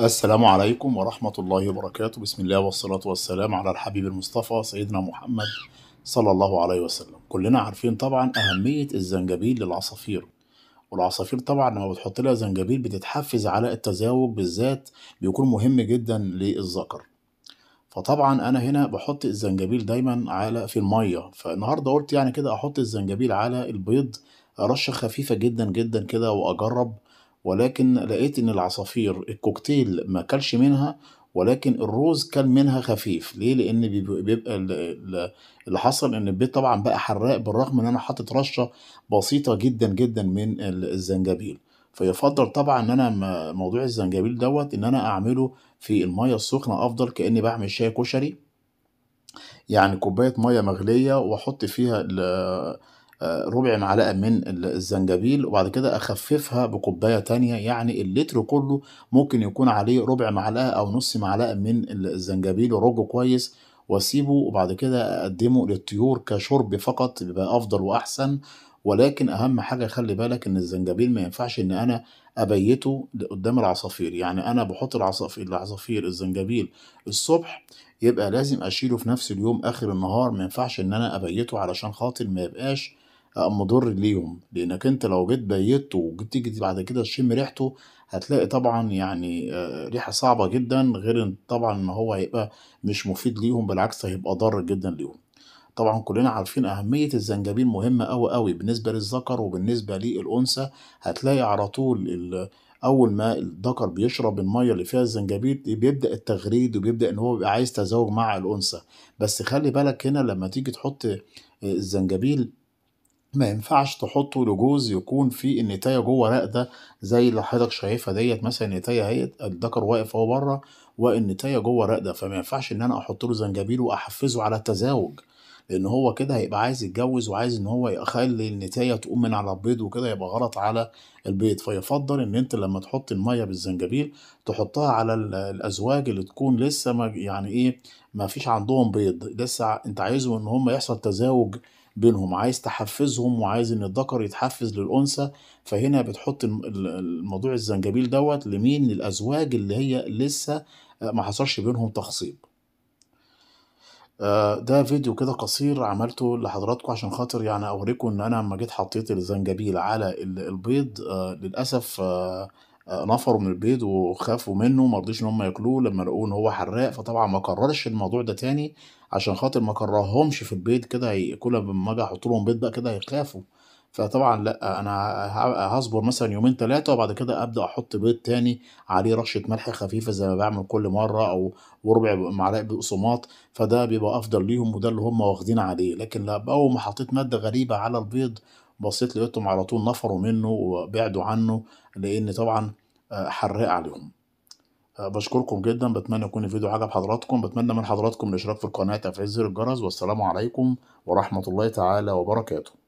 السلام عليكم ورحمة الله وبركاته بسم الله والصلاة والسلام على الحبيب المصطفى سيدنا محمد صلى الله عليه وسلم كلنا عارفين طبعا أهمية الزنجبيل للعصافير والعصافير طبعا لما بتحط لها زنجبيل بتتحفز على التزاوج بالذات بيكون مهم جدا للذكر فطبعا انا هنا بحط الزنجبيل دايما على في الميه فالنهارده قلت يعني كده احط الزنجبيل على البيض رشه خفيفه جدا جدا كده واجرب ولكن لقيت ان العصافير الكوكتيل ما كلش منها ولكن الروز كان منها خفيف ليه لان بيبقى اللي حصل ان البيت طبعا بقى حراق بالرغم ان انا حاطط رشه بسيطه جدا جدا من الزنجبيل فيفضل طبعا ان انا موضوع الزنجبيل دوت ان انا اعمله في الميه السخنه افضل كاني بعمل شاي كشري يعني كوبايه ميه مغليه واحط فيها ربع معلقة من الزنجبيل وبعد كده أخففها بكوباية تانية يعني اللتر كله ممكن يكون عليه ربع معلقة أو نص معلقة من الزنجبيل وأرجه كويس وأسيبه وبعد كده أقدمه للطيور كشرب فقط بيبقى أفضل وأحسن ولكن أهم حاجة خلي بالك إن الزنجبيل ما ينفعش إن أنا أبيته قدام العصافير يعني أنا بحط العصافير العصافير الزنجبيل الصبح يبقى لازم أشيله في نفس اليوم آخر النهار ما ينفعش إن أنا أبيته علشان خاطر ما يبقاش مضر ليهم لانك انت لو جيت بيته وجيت تيجي بعد كده تشم ريحته هتلاقي طبعا يعني ريحه صعبه جدا غير طبعا ان هو هيبقى مش مفيد ليهم بالعكس هيبقى ضار جدا ليهم طبعا كلنا عارفين أهمية الزنجبيل مهمة أوي أوي بالنسبة للذكر وبالنسبة للأنثى هتلاقي على طول أول ما الذكر بيشرب المية اللي فيها الزنجبيل بيبدأ التغريد وبيبدأ إن هو بيبقى عايز تزوج مع الأنثى بس خلي بالك هنا لما تيجي تحط الزنجبيل ما ينفعش تحطه لجوز يكون فيه النتايه جوه راقده زي اللي حضرتك شايفها ديت مثلا النتايه اهي الذكر واقف اهو بره والنتايه جوه راقده فما ينفعش ان انا احط له زنجبيل واحفزه على التزاوج لان هو كده هيبقى عايز يتجوز وعايز ان هو يخلي النتايه تقوم من على البيض وكده يبقى غلط على البيض فيفضل ان انت لما تحط الميه بالزنجبيل تحطها على الازواج اللي تكون لسه ما يعني ايه ما فيش عندهم بيض لسه انت عايزهم ان هم يحصل تزاوج بينهم عايز تحفزهم وعايز ان الذكر يتحفز للانثى فهنا بتحط الموضوع الزنجبيل دوت لمين الازواج اللي هي لسه آه، ما حصلش بينهم تخصيب آه، ده فيديو كده قصير عملته لحضراتكم عشان خاطر يعني اوريكم ان انا لما جيت حطيت الزنجبيل على البيض آه، للاسف نفروا من البيض وخافوا منه ما رضيش ان هم ياكلوه لما لقوه ان هو حراق فطبعا ما كررش الموضوع ده تاني عشان خاطر ما كرههمش في البيض كده كل لما اجي احط لهم بيض بقى كده هيخافوا فطبعا لا انا هصبر مثلا يومين ثلاثه وبعد كده ابدا احط بيض تاني عليه رشه ملح خفيفه زي ما بعمل كل مره او وربع معلقه بقسماط فده بيبقى افضل ليهم وده اللي هم واخدين عليه لكن لو اول ما حطيت ماده غريبه على البيض بصيت لقيتهم على طول نفروا منه وبعدوا عنه لان طبعا حراق عليهم آه، بشكركم جدا بتمنى يكون الفيديو عجب حضراتكم بتمنى من حضراتكم الاشتراك في القناه تفعيل زر الجرس والسلام عليكم ورحمه الله تعالى وبركاته